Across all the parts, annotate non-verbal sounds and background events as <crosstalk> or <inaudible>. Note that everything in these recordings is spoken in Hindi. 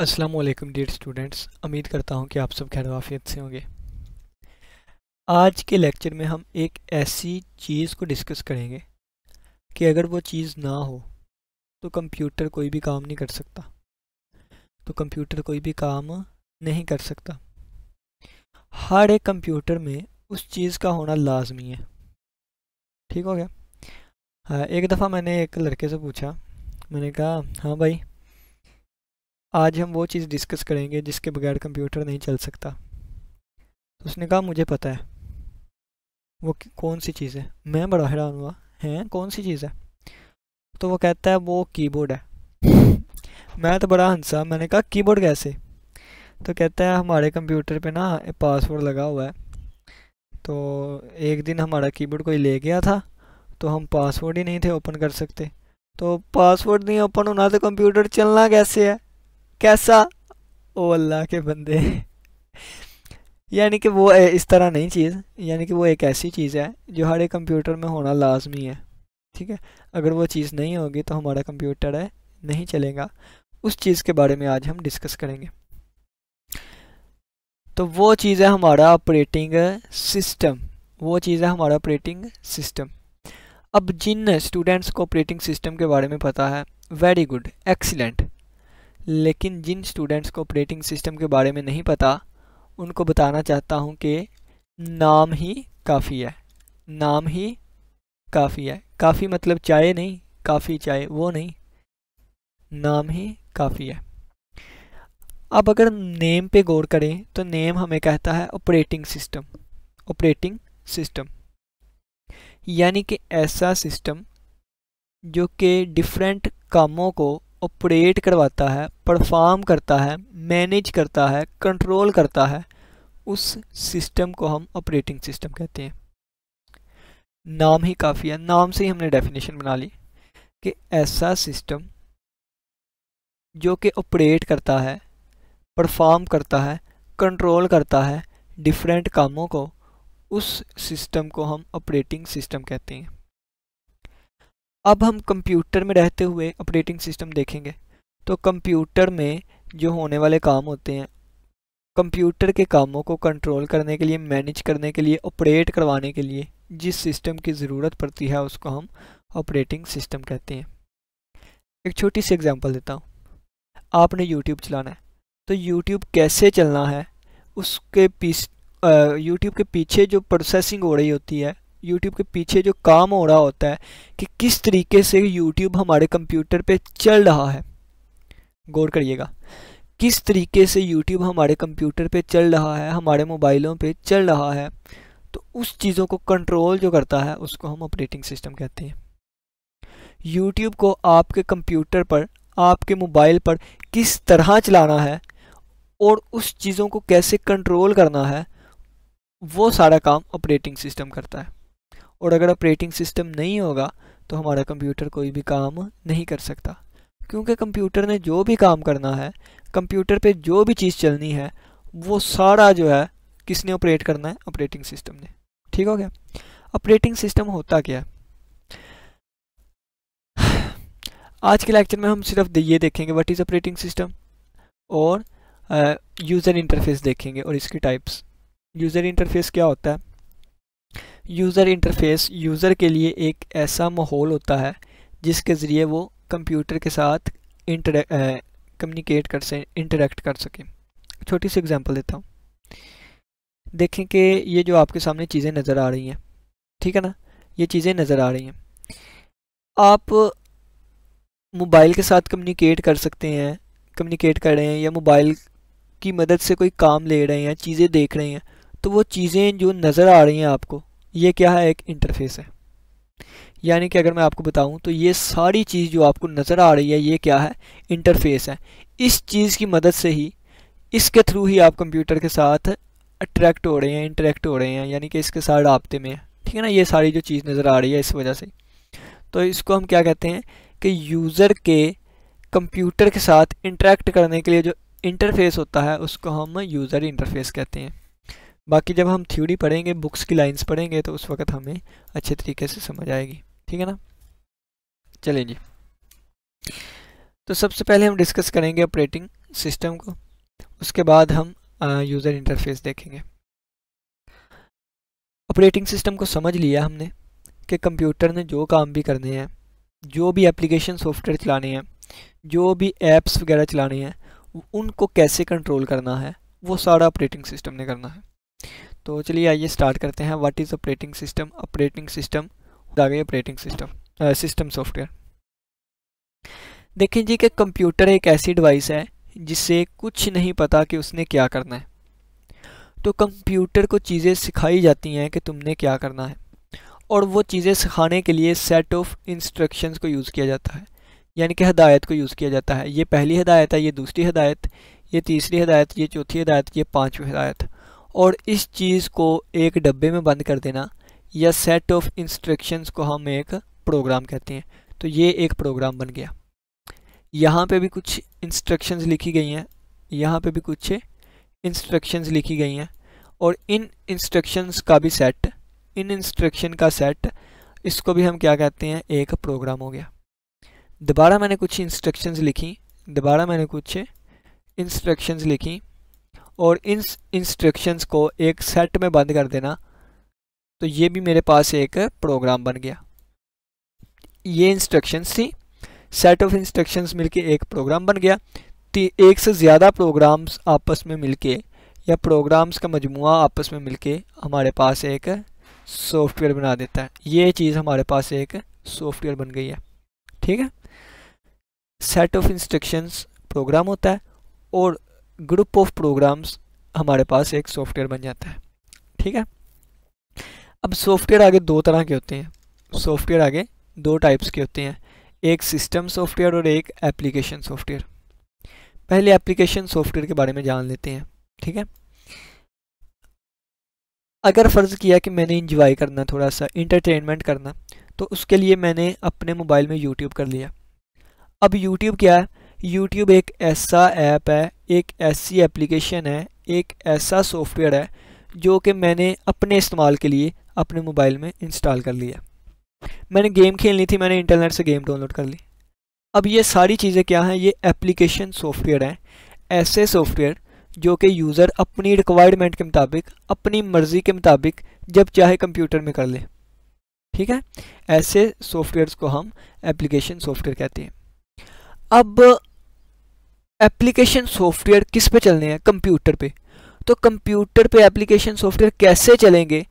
अस्सलाम वालेकुम डियर स्टूडेंट्स उम्मीद करता हूँ कि आप सब खैर वाफियत से होंगे आज के लेक्चर में हम एक ऐसी चीज़ को डिस्कस करेंगे कि अगर वो चीज़ ना हो तो कंप्यूटर कोई भी काम नहीं कर सकता तो कंप्यूटर कोई भी काम नहीं कर सकता हर एक कंप्यूटर में उस चीज़ का होना लाजमी है ठीक हो गया हाँ एक दफ़ा मैंने एक लड़के से पूछा मैंने कहा हाँ भाई आज हम वो चीज़ डिस्कस करेंगे जिसके बगैर कंप्यूटर नहीं चल सकता तो उसने कहा मुझे पता है वो कौन सी चीज़ है मैं बड़ा हैरान हुआ हैं कौन सी चीज़ है तो वो कहता है वो कीबोर्ड है <laughs> मैं तो बड़ा हंसा मैंने कहा कीबोर्ड कैसे तो कहता है हमारे कंप्यूटर पे ना पासवर्ड लगा हुआ है तो एक दिन हमारा कीबोर्ड कोई ले गया था तो हम पासवर्ड ही नहीं थे ओपन कर सकते तो पासवर्ड नहीं ओपन होना तो कंप्यूटर चलना कैसे है कैसा ओ अल्लाह के बंदे यानी कि वो इस तरह नहीं चीज़ यानी कि वो एक ऐसी चीज़ है जो हर एक कंप्यूटर में होना लाजमी है ठीक है अगर वो चीज़ नहीं होगी तो हमारा कंप्यूटर है नहीं चलेगा उस चीज़ के बारे में आज हम डिस्कस करेंगे तो वो चीज़ है हमारा ऑपरेटिंग सिस्टम वो चीज़ है हमारा ऑपरेटिंग सिस्टम अब जिन स्टूडेंट्स को ऑपरेटिंग सिस्टम के बारे में पता है वेरी गुड एक्सीलेंट लेकिन जिन स्टूडेंट्स को ऑपरेटिंग सिस्टम के बारे में नहीं पता उनको बताना चाहता हूँ कि नाम ही काफ़ी है नाम ही काफ़ी है काफ़ी मतलब चाय नहीं काफ़ी चाय वो नहीं नाम ही काफ़ी है अब अगर नेम पे गौर करें तो नेम हमें कहता है ऑपरेटिंग सिस्टम ऑपरेटिंग सिस्टम यानी कि ऐसा सिस्टम जो कि डिफरेंट कामों को ऑपरेट करवाता है परफॉर्म करता है मैनेज करता है कंट्रोल करता है उस सिस्टम को हम ऑपरेटिंग सिस्टम कहते हैं नाम ही काफ़ी है नाम से ही हमने डेफिनेशन बना ली कि ऐसा सिस्टम जो कि ऑपरेट करता है परफॉर्म करता है कंट्रोल करता है डिफरेंट कामों को उस सिस्टम को हम ऑपरेटिंग सिस्टम कहते हैं अब हम कंप्यूटर में रहते हुए ऑपरेटिंग सिस्टम देखेंगे तो कंप्यूटर में जो होने वाले काम होते हैं कंप्यूटर के कामों को कंट्रोल करने के लिए मैनेज करने के लिए ऑपरेट करवाने के लिए जिस सिस्टम की ज़रूरत पड़ती है उसको हम ऑपरेटिंग सिस्टम कहते हैं एक छोटी सी एग्जांपल देता हूँ आपने यूट्यूब चलाना है तो यूट्यूब कैसे चलना है उसके पीस यूट्यूब के पीछे जो प्रोसेसिंग हो रही होती है यूट्यूब के पीछे जो काम हो रहा होता है कि किस तरीके से यूट्यूब हमारे कंप्यूटर पे चल रहा है गौर करिएगा किस तरीके से यूट्यूब हमारे कंप्यूटर पे चल रहा है हमारे मोबाइलों पे चल रहा है तो उस चीज़ों को कंट्रोल जो करता है उसको हम ऑपरेटिंग सिस्टम कहते हैं यूट्यूब को आपके कंप्यूटर पर आपके मोबाइल पर किस तरह चलाना है और उस चीज़ों को कैसे कंट्रोल करना है वो सारा काम ऑपरेटिंग सिस्टम करता है और अगर ऑपरेटिंग सिस्टम नहीं होगा तो हमारा कंप्यूटर कोई भी काम नहीं कर सकता क्योंकि कंप्यूटर ने जो भी काम करना है कंप्यूटर पे जो भी चीज़ चलनी है वो सारा जो है किसने ऑपरेट करना है ऑपरेटिंग सिस्टम ने ठीक हो गया ऑपरेटिंग सिस्टम होता क्या है आज के लेक्चर में हम सिर्फ ये देखेंगे व्हाट इज़ ऑपरेटिंग सिस्टम और यूज़र इंटरफेस देखेंगे और इसकी टाइप्स यूज़र इंटरफेस क्या होता है यूज़र इंटरफेस यूज़र के लिए एक ऐसा माहौल होता है जिसके ज़रिए वो कंप्यूटर के साथ इंटर कम्युनिकेट कर सकें इंटरेक्ट कर सकें छोटी सी एग्जांपल देता हूँ देखें कि ये जो आपके सामने चीज़ें नज़र आ रही हैं ठीक है ना ये चीज़ें नज़र आ रही हैं आप मोबाइल के साथ कम्युनिकेट कर सकते हैं कम्युनिकेट कर रहे हैं या मोबाइल की मदद से कोई काम ले रहे हैं चीज़ें देख रहे हैं तो वो चीज़ें जो नज़र आ रही हैं आपको ये क्या है एक इंटरफेस है यानी कि अगर मैं आपको बताऊं तो ये सारी चीज़ जो आपको नज़र आ रही है ये क्या है इंटरफेस है इस चीज़ की मदद से ही इसके थ्रू ही आप कंप्यूटर के साथ अट्रैक्ट हो रहे हैं इंटरेक्ट हो रहे हैं यानी कि इसके साथ रबते में है ठीक है ना ये सारी जो चीज़ नज़र आ रही है इस वजह से तो इसको हम क्या कहते हैं कि यूज़र के कंप्यूटर के साथ इंटरेक्ट करने के लिए जो इंटरफेस होता है उसको हम यूज़र इंटरफेस कहते हैं बाकी जब हम थ्योरी पढ़ेंगे बुक्स की लाइंस पढ़ेंगे तो उस वक्त हमें अच्छे तरीके से समझ आएगी ठीक है ना चलें जी तो सबसे पहले हम डिस्कस करेंगे ऑपरेटिंग सिस्टम को उसके बाद हम यूज़र इंटरफेस देखेंगे ऑपरेटिंग सिस्टम को समझ लिया हमने कि कंप्यूटर ने जो काम भी करने हैं जो भी एप्लीकेशन सॉफ्टवेयर चलाने हैं जो भी एप्स वगैरह चलाने हैं उनको कैसे कंट्रोल करना है वो सारा ऑपरेटिंग सिस्टम ने करना है तो चलिए आइए स्टार्ट करते हैं what is operating system operating system आ गई ऑपरेटिंग सिस्टम सिस्टम सॉफ्टवेयर देखें जी कि कंप्यूटर एक ऐसी डिवाइस है जिससे कुछ नहीं पता कि उसने क्या करना है तो कंप्यूटर को चीज़ें सिखाई जाती हैं कि तुमने क्या करना है और वो चीज़ें सिखाने के लिए सेट ऑफ इंस्ट्रक्शंस को यूज़ किया जाता है यानी कि हदायत को यूज़ किया जाता है ये पहली हदायत है ये दूसरी हदायत ये तीसरी हदायत ये चौथी हदायत ये पाँचवीं हदायत और इस चीज़ को एक डब्बे में बंद कर देना या सेट ऑफ इंस्ट्रक्शंस को हम एक प्रोग्राम कहते हैं तो ये एक प्रोग्राम बन गया यहाँ पे भी कुछ इंस्ट्रक्शंस लिखी गई हैं यहाँ पे भी कुछ इंस्ट्रक्शंस लिखी गई हैं और इन इंस्ट्रक्शंस का भी सेट इन इंस्ट्रक्शन का सेट इसको भी हम क्या कहते हैं एक प्रोग्राम हो गया दोबारा मैंने कुछ इंस्ट्रक्शंस लिखी दोबारा मैंने कुछ इंस्ट्रक्शंस लिखी और इन इंस्ट्रक्शंस को एक सेट में बंद कर देना तो ये भी मेरे पास एक प्रोग्राम बन गया ये इंस्ट्रक्शंस थी सेट ऑफ इंस्ट्रक्शंस मिलके एक प्रोग्राम बन गया एक से ज़्यादा प्रोग्राम्स आपस में मिलके या प्रोग्राम्स का मजमू आपस में मिलके हमारे पास एक सॉफ्टवेयर बना देता है ये चीज़ हमारे पास एक सॉफ्टवेयर बन गई है ठीक है सेट ऑफ इंस्ट्रक्शंस प्रोग्राम होता है और ग्रुप ऑफ प्रोग्राम्स हमारे पास एक सॉफ्टवेयर बन जाता है ठीक है अब सॉफ्टवेयर आगे दो तरह के होते हैं सॉफ्टवेयर आगे दो टाइप्स के होते हैं एक सिस्टम सॉफ्टवेयर और एक एप्लीकेशन सॉफ्टवेयर पहले एप्लीकेशन सॉफ्टवेयर के बारे में जान लेते हैं ठीक है अगर फ़र्ज़ किया कि मैंने इंजॉय करना थोड़ा सा इंटरटेनमेंट करना तो उसके लिए मैंने अपने मोबाइल में यूट्यूब कर लिया अब यूट्यूब क्या है यूट्यूब एक ऐसा ऐप है एक ऐसी एप्लीकेशन है एक ऐसा सॉफ्टवेयर है जो कि मैंने अपने इस्तेमाल के लिए अपने मोबाइल में इंस्टॉल कर लिया मैंने गेम खेलनी थी मैंने इंटरनेट से गेम डाउनलोड कर ली अब ये सारी चीज़ें क्या हैं ये एप्लीकेशन सॉफ्टवेयर हैं ऐसे सॉफ्टवेयर जो कि यूज़र अपनी रिक्वायरमेंट के मुताबिक अपनी मर्ज़ी के मुताबिक जब चाहे कंप्यूटर में कर ले ठीक है ऐसे सॉफ्टवेयर्स को हम एप्लीकेशन सॉफ्टवेयर कहते हैं अब एप्लीकेशन सॉफ्टवेयर किस पे चलने हैं कंप्यूटर पे तो कंप्यूटर पे एप्लीकेशन सॉफ्टवेयर कैसे चलेंगे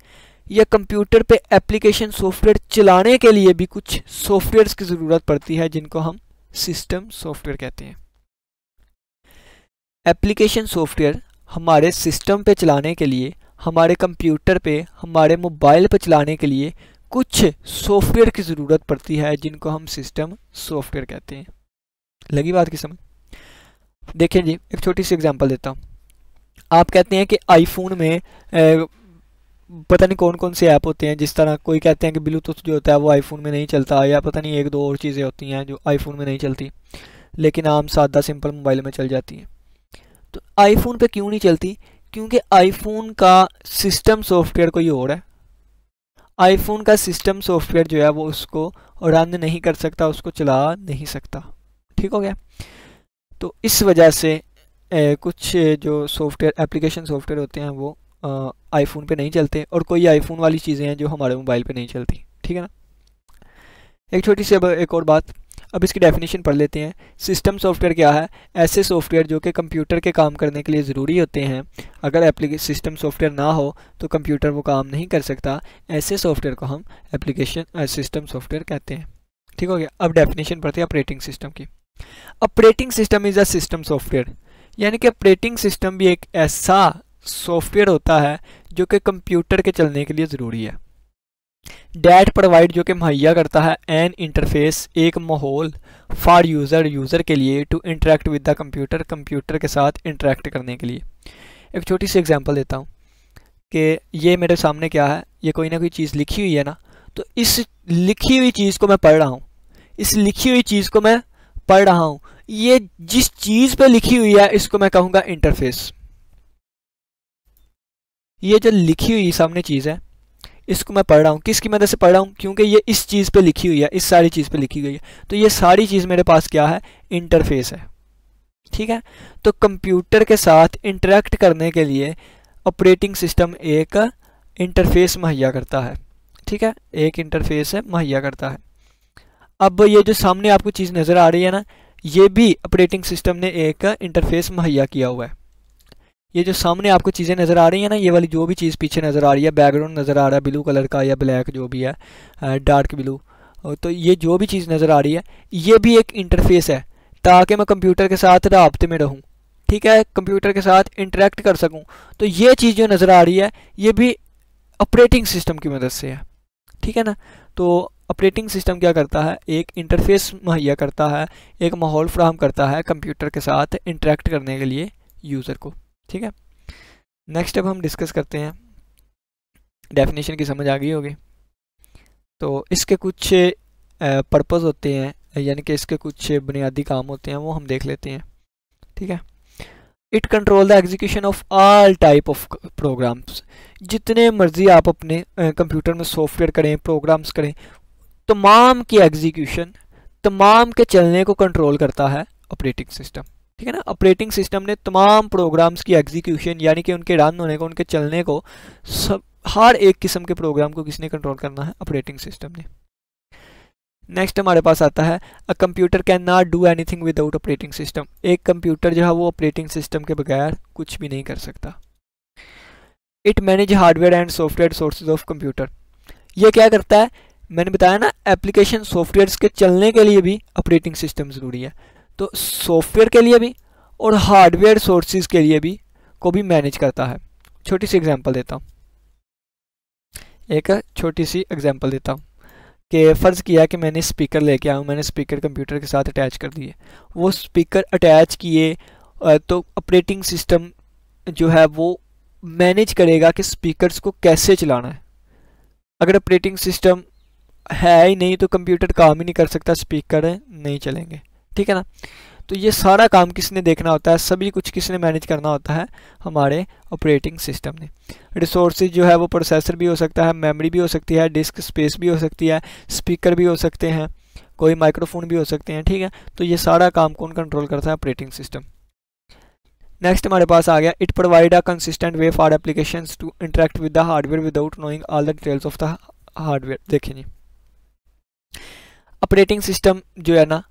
या कंप्यूटर पे एप्लीकेशन सॉफ्टवेयर चलाने के लिए भी कुछ सॉफ्टवेयर्स की ज़रूरत पड़ती है जिनको हम सिस्टम सॉफ्टवेयर कहते हैं एप्लीकेशन सॉफ्टवेयर हमारे सिस्टम पे चलाने के लिए हमारे कंप्यूटर पे हमारे मोबाइल पे चलाने के लिए कुछ सॉफ्टवेयर की ज़रूरत पड़ती है जिनको हम सिस्टम सॉफ्टवेयर कहते हैं लगी बात की समझ देखिए जी एक छोटी सी एग्जांपल देता हूँ आप कहते हैं कि आईफोन में ए, पता नहीं कौन कौन से ऐप होते हैं जिस तरह कोई कहते हैं कि ब्लूटूथ जो होता है वो आईफोन में नहीं चलता या पता नहीं एक दो और चीज़ें होती हैं जो आईफोन में नहीं चलती लेकिन आम सादा सिंपल मोबाइल में चल जाती हैं तो आईफोन पे क्यों नहीं चलती क्योंकि आईफोन का सिस्टम सॉफ्टवेयर कोई और है आईफोन का सिस्टम सॉफ्टवेयर जो है वो उसको रन नहीं कर सकता उसको चला नहीं सकता ठीक हो गया तो इस वजह से ए, कुछ जो सॉफ्टवेयर एप्लीकेशन सॉफ्टवेयर होते हैं वो आईफोन पे नहीं चलते और कोई आईफोन वाली चीज़ें हैं जो हमारे मोबाइल पे नहीं चलती ठीक है ना एक छोटी सी अब एक और बात अब इसकी डेफिनेशन पढ़ लेते हैं सिस्टम सॉफ्टवेयर क्या है ऐसे सॉफ्टवेयर जो कि कंप्यूटर के काम करने के लिए ज़रूरी होते हैं अगर एप्लीके सिस्टम सॉफ्टवेयर ना हो तो कंप्यूटर वो काम नहीं कर सकता ऐसे सॉफ्टवेयर को हम एप्लीकेशन सिस्टम सॉफ्टवेयर कहते हैं ठीक हो गया अब डेफिनेशन पढ़ते हैं ऑपरेटिंग सिस्टम की operating system is a system software यानी कि ऑपरेटिंग सिस्टम भी एक ऐसा सॉफ्टवेयर होता है जो कि कंप्यूटर के चलने के लिए ज़रूरी है डैट प्रोवाइड जो कि मुहैया करता है एन इंटरफेस एक माहौल फॉर यूज़र यूज़र के लिए to interact with the computer computer के साथ इंटरेक्ट करने के लिए एक छोटी सी एग्जांपल देता हूँ कि ये मेरे सामने क्या है ये कोई ना कोई चीज़ लिखी हुई है ना तो इस लिखी हुई चीज़ को मैं पढ़ रहा हूँ इस लिखी हुई चीज़ को मैं पढ़ रहा हूँ ये जिस चीज़ पे लिखी हुई है इसको मैं कहूँगा इंटरफेस ये जो लिखी हुई सामने चीज़ है इसको मैं पढ़ रहा हूँ किसकी मदद से पढ़ रहा हूँ क्योंकि ये इस चीज़ पे लिखी हुई है इस सारी चीज़ पे लिखी गई है तो ये सारी चीज़ मेरे पास क्या है इंटरफेस है ठीक है तो कंप्यूटर के साथ इंटरेक्ट करने के लिए ऑपरेटिंग सिस्टम एक इंटरफेस मुहैया करता है ठीक है एक इंटरफेस मुहैया करता है अब ये जो सामने आपको चीज़ नज़र आ रही है ना ये भी ऑपरेटिंग सिस्टम ने एक इंटरफेस मुहैया किया हुआ है ये जो सामने आपको चीज़ें नज़र आ रही हैं ना ये वाली जो भी चीज़ पीछे नज़र आ रही है बैकग्राउंड नज़र आ रहा है ब्लू कलर का या ब्लैक जो भी है डार्क ब्लू तो ये जो भी चीज़ नज़र आ रही है ये भी एक इंटरफेस है ताकि मैं कंप्यूटर के साथ रबते में रहूँ ठीक है कंप्यूटर के साथ इंटरेक्ट कर सकूँ तो ये चीज़ जो नज़र आ रही है ये भी ऑपरेटिंग सिस्टम की मदद से है ठीक है ना तो ऑपरेटिंग सिस्टम क्या करता है एक इंटरफेस मुहैया करता है एक माहौल फ्राहम करता है कंप्यूटर के साथ इंटरेक्ट करने के लिए यूज़र को ठीक है नेक्स्ट अब हम डिस्कस करते हैं डेफिनेशन की समझ आ गई होगी तो इसके कुछ पर्पज़ होते हैं यानी कि इसके कुछ बुनियादी काम होते हैं वो हम देख लेते हैं ठीक है it control the execution of all type of programs जितने मर्ज़ी आप अपने कंप्यूटर में सॉफ्टवेयर करें प्रोग्राम्स करें तमाम की एग्जीक्यूशन तमाम के चलने को कंट्रोल करता है ऑपरेटिंग सिस्टम ठीक है ना ऑपरेटिंग सिस्टम ने तमाम प्रोग्राम्स की एग्जीक्यूशन यानी कि उनके रन होने को उनके चलने को सब हर एक किस्म के प्रोग्राम को किसने कंट्रोल करना है ऑपरेटिंग सिस्टम ने नेक्स्ट हमारे पास आता है a computer can not do anything without operating system एक कंप्यूटर जो है वो ऑपरेटिंग सिस्टम के बगैर कुछ भी नहीं कर सकता it manage hardware and software sources of computer ये क्या करता है मैंने बताया ना एप्लीकेशन सॉफ्टवेयर के चलने के लिए भी ऑपरेटिंग सिस्टम ज़रूरी है तो सॉफ्टवेयर के लिए भी और हार्डवेयर सोर्सेज के लिए भी को भी मैनेज करता है छोटी सी एग्जांपल देता हूँ एक छोटी सी एग्जांपल देता हूँ कि फ़र्ज़ किया कि मैंने स्पीकर लेके आया मैंने स्पीकर कंप्यूटर के साथ अटैच कर दिए वो स्पीकर अटैच किए तो ऑपरेटिंग सिस्टम जो है वो मैनेज करेगा कि स्पीकर को कैसे चलाना है अगर ऑपरेटिंग सिस्टम है ही नहीं तो कंप्यूटर काम ही नहीं कर सकता स्पीकर नहीं चलेंगे ठीक है ना तो ये सारा काम किसने देखना होता है सभी कुछ किसने मैनेज करना होता है हमारे ऑपरेटिंग सिस्टम ने रिसोर्स जो है वो प्रोसेसर भी हो सकता है मेमोरी भी हो सकती है डिस्क स्पेस भी हो सकती है स्पीकर भी हो सकते हैं कोई माइक्रोफोन भी हो सकते हैं ठीक है तो ये सारा काम कौन कंट्रोल करता है ऑपरेटिंग सिस्टम नेक्स्ट हमारे पास आ गया it provide a consistent way for application to interact with the hardware without knowing all the details of the hardware देखें जी ऑपरेटिंग सिस्टम जो है ना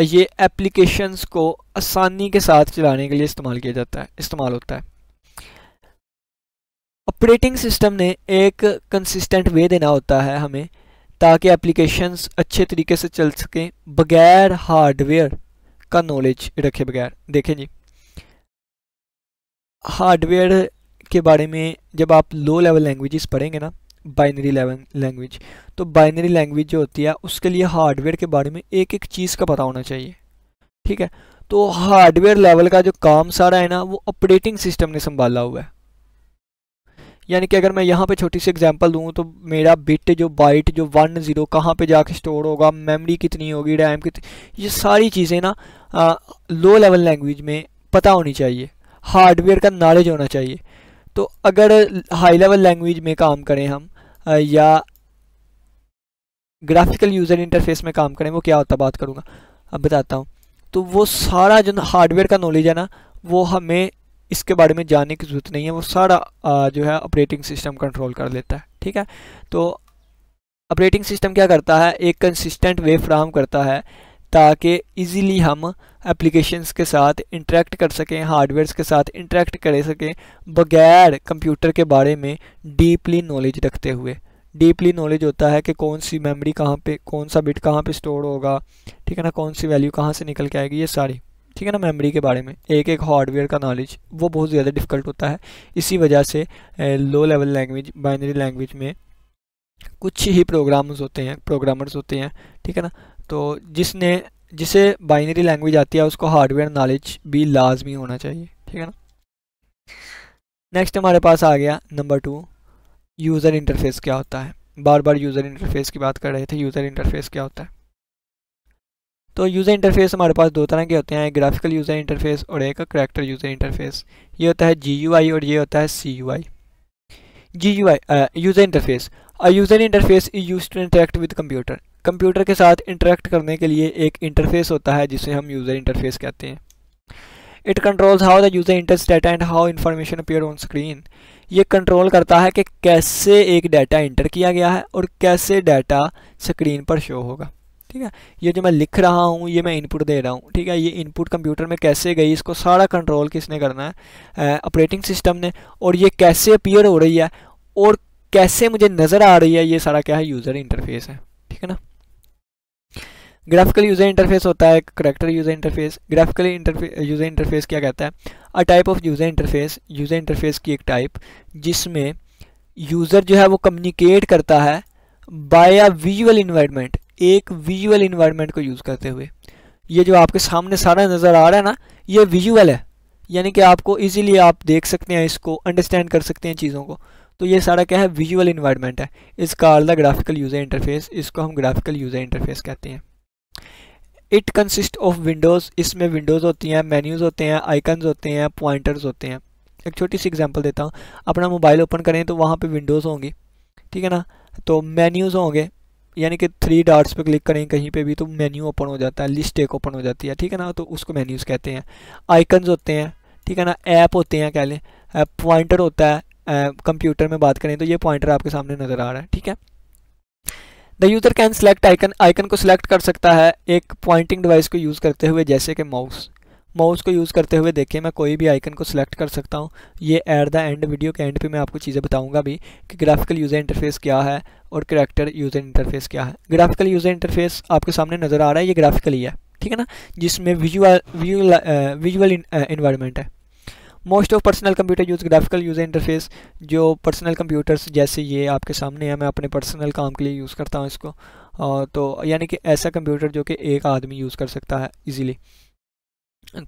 ये एप्लीकेशंस को आसानी के साथ चलाने के लिए इस्तेमाल किया जाता है इस्तेमाल होता है ऑपरेटिंग सिस्टम ने एक कंसिस्टेंट वे देना होता है हमें ताकि एप्लीकेशंस अच्छे तरीके से चल सकें बगैर हार्डवेयर का नॉलेज रखे बगैर देखें जी हार्डवेयर के बारे में जब आप लो लेवल लैंग्वेजेस पढ़ेंगे ना बाइनरी लैंग्वेज तो बाइनरी लैंग्वेज जो होती है उसके लिए हार्डवेयर के बारे में एक एक चीज़ का पता होना चाहिए ठीक है तो हार्डवेयर लेवल का जो काम सारा है ना वो ऑपरेटिंग सिस्टम ने संभाला हुआ है यानी कि अगर मैं यहाँ पे छोटी सी एग्जांपल दूँ तो मेरा बिट जो बाइट जो वन ज़ीरो कहाँ पर जाके स्टोर होगा मेमोरी कितनी होगी रैम कितनी ये सारी चीज़ें ना आ, लो लेवल लैंग्वेज में पता होनी चाहिए हार्डवेयर का नॉलेज होना चाहिए तो अगर हाई लेवल लैंग्वेज में काम करें हम या ग्राफिकल यूज़र इंटरफेस में काम करें वो क्या होता बात करूँगा अब बताता हूँ तो वो सारा जो हार्डवेयर का नॉलेज है ना वो हमें इसके बारे में जानने की ज़रूरत नहीं है वो सारा आ, जो है ऑपरेटिंग सिस्टम कंट्रोल कर लेता है ठीक है तो ऑपरेटिंग सिस्टम क्या करता है एक कंसिस्टेंट वे फ्राम करता है ताकि इजीली हम एप्लीकेशंस के साथ इंटरेक्ट कर सकें हार्डवेयर्स के साथ इंटरेक्ट कर सकें बगैर कंप्यूटर के बारे में डीपली नॉलेज रखते हुए डीपली नॉलेज होता है कि कौन सी मेमोरी कहाँ पे कौन सा बिट कहाँ पे स्टोर होगा ठीक है ना कौन सी वैल्यू कहाँ से निकल के आएगी ये सारी ठीक है ना मेमोरी के बारे में एक एक हार्डवेयर का नॉलेज वो बहुत ज़्यादा डिफिकल्ट होता है इसी वजह से low level language binary language में कुछ ही प्रोग्राम्स होते हैं प्रोग्रामर्स होते हैं ठीक है ना तो जिसने जिसे बाइनरी लैंग्वेज आती है उसको हार्डवेयर नॉलेज भी लाजमी होना चाहिए ठीक है ना नेक्स्ट हमारे पास आ गया नंबर टू यूज़र इंटरफेस क्या होता है बार बार यूज़र इंटरफेस की बात कर रहे थे यूज़र इंटरफेस क्या होता है तो यूज़र इंटरफेस हमारे पास दो तरह के होते हैं एक ग्राफिकल यूज़र इंटरफेस और एक करैक्टर यूज़र इंटरफेस ये होता है जी और ये होता है C U I G U I user interface a user interface is use to interact with computer computer के साथ इंटरेक्ट करने के लिए एक इंटरफेस होता है जिसे हम यूज़र इंटरफेस कहते हैं it controls how the user enters data and how information appear on screen ये कंट्रोल करता है कि कैसे एक डाटा इंटर किया गया है और कैसे डाटा स्क्रीन पर शो होगा ठीक है ये जो मैं लिख रहा हूँ ये मैं इनपुट दे रहा हूँ ठीक है ये इनपुट कंप्यूटर में कैसे गई इसको सारा कंट्रोल किसने करना है ऑपरेटिंग सिस्टम ने और ये कैसे अपेयर हो रही है और कैसे मुझे नज़र आ रही है ये सारा क्या है यूज़र इंटरफेस है ठीक है ना ग्राफिकल यूज़र इंटरफेस होता है character user interface graphical user interface क्या कहता है a type of user interface user interface की एक टाइप जिसमें यूज़र जो है वो कम्युनिकेट करता है बाय अ विजुअल इन्वायरमेंट एक विजुअल इन्वायरमेंट को यूज़ करते हुए ये जो आपके सामने सारा नज़र आ रहा है ना ये विजुअल है यानी कि आपको इजीली आप देख सकते हैं इसको अंडरस्टैंड कर सकते हैं चीज़ों को तो ये सारा क्या है विजुअल इन्वायरमेंट है इसका are the graphical user interface इसको हम ग्राफिकल यूज़र इंटरफेस कहते हैं इट कंसिस्ट ऑफ विंडोज़ इसमें विंडोज़ होती हैं मेन्यूज़ होते हैं आइकन्स होते हैं पॉइंटर्स होते हैं एक छोटी सी एग्जांपल देता हूँ अपना मोबाइल ओपन करें तो वहाँ पे विंडोज़ होंगी ठीक है ना तो मेन्यूज़ होंगे यानी कि थ्री डार्ट्स पे क्लिक करें कहीं पे भी तो मेन्यू ओपन हो जाता है लिस्ट एक ओपन हो जाती है ठीक है ना तो उसको मेन्यूज़ कहते हैं आइकन्स होते हैं ठीक है ना ऐप होते हैं कह लें पॉइंटर होता है कंप्यूटर में बात करें तो ये पॉइंटर आपके सामने नज़र आ रहा है ठीक है the user can select icon icon को सिलेक्ट कर सकता है एक पॉइंटिंग डिवाइस को यूज़ करते हुए जैसे कि माउस माउस को यूज़ करते हुए देखिए मैं कोई भी आइकन को सिलेक्ट कर सकता हूँ ये एट द एंड वीडियो के एंड पे मैं आपको चीज़ें बताऊंगा भी कि ग्राफिकल यूज़र इंटरफेस क्या है और करेक्टर यूज़र इंटरफेस क्या है ग्राफिकल यूज़र इंटरफेस आपके सामने नज़र आ रहा है ये ग्राफिकल ही है ठीक है ना जिसमें विजुअल विजुअल विजुअल इन्वायरमेंट है most of personal computer use graphical user interface जो पर्सनल कंप्यूटर्स जैसे ये आपके सामने है मैं अपने पर्सनल काम के लिए यूज़ करता हूँ इसको तो यानी कि ऐसा कंप्यूटर जो कि एक आदमी यूज़ कर सकता है ईजीली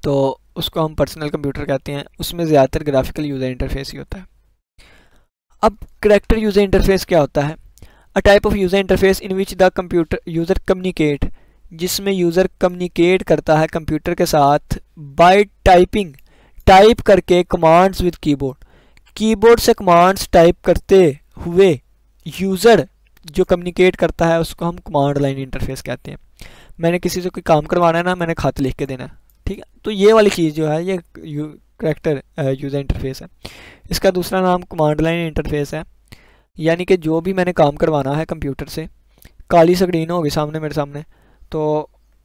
तो उसको हम पर्सनल कंप्यूटर कहते हैं उसमें ज़्यादातर ग्राफिकल यूज़र इंटरफेस ही होता है अब करेक्टर यूज़र इंटरफेस क्या होता है a type of user interface in which the computer user communicate जिसमें यूज़र कम्युनिकेट करता है कंप्यूटर के साथ बाय टाइपिंग टाइप करके कमांड्स विद कीबोर्ड कीबोर्ड से कमांड्स टाइप करते हुए यूज़र जो कम्युनिकेट करता है उसको हम कमांड लाइन इंटरफेस कहते हैं मैंने किसी से कोई काम करवाना है ना मैंने खत लिख के देना है ठीक है तो ये वाली चीज़ जो है ये करेक्टर यूज़र इंटरफेस है इसका दूसरा नाम कमांड लाइन इंटरफेस है यानी कि जो भी मैंने काम करवाना है कंप्यूटर से काली स्क्रीन होगी सामने मेरे सामने तो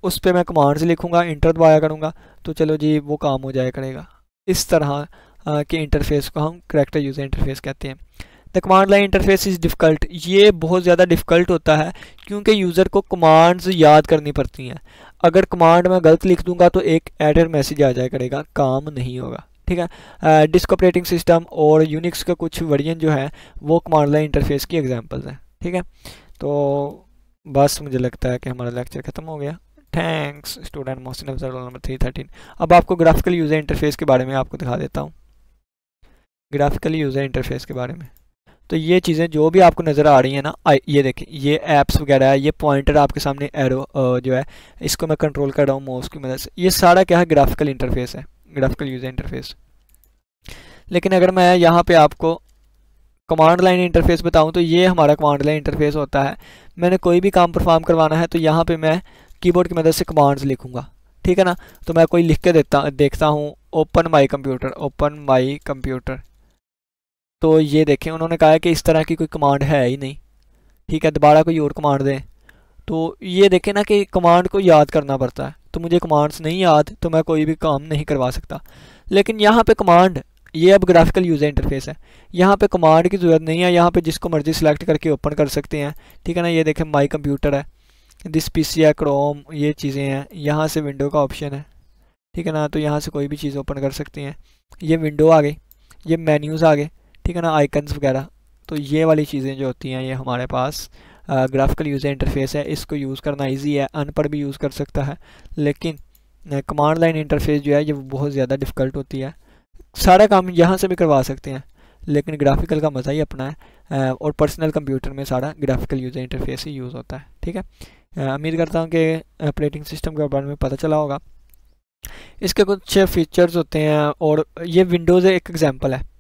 उस पर मैं कमांड्स लिखूँगा इंटर दबाया करूँगा तो चलो जी वो काम हो जाया करेगा इस तरह के इंटरफेस को हम करेक्टर यूज़र इंटरफेस कहते हैं the command line interface is difficult ये बहुत ज़्यादा डिफ़िकल्ट होता है क्योंकि यूज़र को कमांड्स याद करनी पड़ती हैं अगर कमांड मैं गलत लिख दूंगा तो एक एडर मैसेज आ जाया करेगा काम नहीं होगा ठीक है डिस्क ऑपरेटिंग सिस्टम और यूनिक्स का कुछ वर्जन जो है वो कमांड लाइन इंटरफेस की एग्जाम्पल्स हैं ठीक है तो बस मुझे लगता है कि हमारा लेक्चर ख़त्म हो गया thanks student Mohsin Afzal number three thirteen अब आपको ग्राफिकल यूज़र इंटरफेस के बारे में आपको दिखा देता हूँ ग्राफिकल यूज़र इंटरफेस के बारे में तो ये चीज़ें जो भी आपको नज़र आ रही हैं ना ये देखें ये ऐप्स वगैरह है ये पॉइंटर आपके सामने एरो जो है इसको मैं कंट्रोल कर रहा हूँ माउस की मदद से ये सारा क्या है ग्राफिकल इंटरफेस है ग्राफिकल यूज़र इंटरफेस लेकिन अगर मैं यहाँ पे आपको कमांड लाइन इंटरफेस बताऊँ तो ये हमारा कमांड लाइन इंटरफेस होता है मैंने कोई भी काम परफॉर्म करवाना है तो यहाँ पर मैं कीबोर्ड की मदद से कमांड्स लिखूंगा ठीक है ना तो मैं कोई लिख के देता देखता हूँ open my computer open my computer तो ये देखें उन्होंने कहा है कि इस तरह की कोई कमांड है ही नहीं ठीक है दोबारा कोई और कमांड दें तो ये देखें ना कि कमांड को याद करना पड़ता है तो मुझे कमांड्स नहीं याद तो मैं कोई भी काम नहीं करवा सकता लेकिन यहाँ पे कमांड ये अब ग्राफिकल यूज़र इंटरफेस है यहाँ पे कमांड की ज़रूरत नहीं है यहाँ पे जिसको मर्ज़ी सेलेक्ट करके ओपन कर सकते हैं ठीक है ना ये देखें माई कंप्यूटर है दिस पी सी क्रोम ये चीज़ें हैं यहाँ से विंडो का ऑप्शन है ठीक है ना तो यहाँ से कोई भी चीज़ ओपन कर सकती हैं ये विंडो आ गई ये मेन्यूज़ आ गए ठीक है ना आइकन्स वगैरह तो ये वाली चीज़ें जो होती हैं ये हमारे पास ग्राफिकल यूज़र इंटरफेस है इसको यूज़ करना इजी है अनपढ़ भी यूज़ कर सकता है लेकिन कमांड लाइन इंटरफेस जो है ये बहुत ज़्यादा डिफ़िकल्ट होती है सारा काम यहाँ से भी करवा सकते हैं लेकिन ग्राफिकल का मज़ा ही अपना है और पर्सनल कंप्यूटर में सारा ग्राफिकल यूज़र इंटरफेस ही यूज़ होता है ठीक है उम्मीद करता हूँ कि ऑपरेटिंग सिस्टम के बारे में पता चला होगा इसके कुछ फीचर्स होते हैं और ये विंडोज़ एक एग्जांपल है